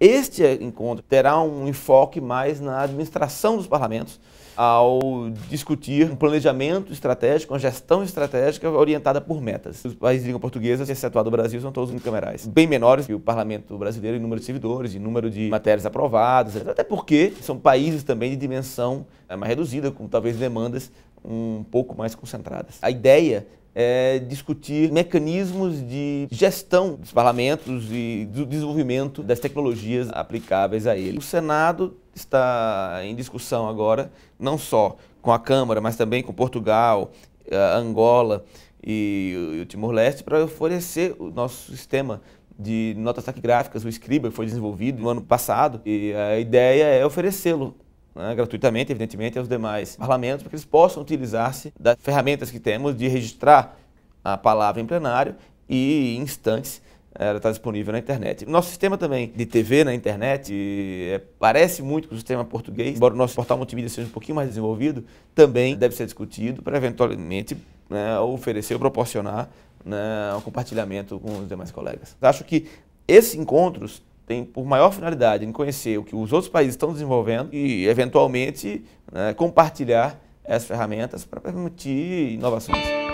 Este encontro terá um enfoque mais na administração dos parlamentos, ao discutir um planejamento estratégico, uma gestão estratégica orientada por metas. Os países de língua portuguesa, excetuado o Brasil, são todos unicamerais, bem menores que o parlamento brasileiro em número de servidores, em número de matérias aprovadas, até porque são países também de dimensão eh, mais reduzida, com talvez demandas um pouco mais concentradas. A ideia é discutir mecanismos de gestão dos parlamentos e do desenvolvimento das tecnologias aplicáveis a ele. O Senado está em discussão agora, não só com a Câmara, mas também com Portugal, eh, Angola e o Timor-Leste, para oferecer o nosso sistema de notas taquigráficas, o Scriba, que foi desenvolvido no ano passado, e a ideia é oferecê-lo né, gratuitamente, evidentemente, aos demais parlamentos, para que eles possam utilizar-se das ferramentas que temos de registrar a palavra em plenário e em instantes ela está disponível na internet. Nosso sistema também de TV na internet é, parece muito com o sistema português, embora o nosso portal multimídia seja um pouquinho mais desenvolvido, também deve ser discutido para eventualmente né, oferecer ou proporcionar né, um compartilhamento com os demais colegas. Acho que esses encontros tem por maior finalidade em conhecer o que os outros países estão desenvolvendo e, eventualmente, né, compartilhar essas ferramentas para permitir inovações.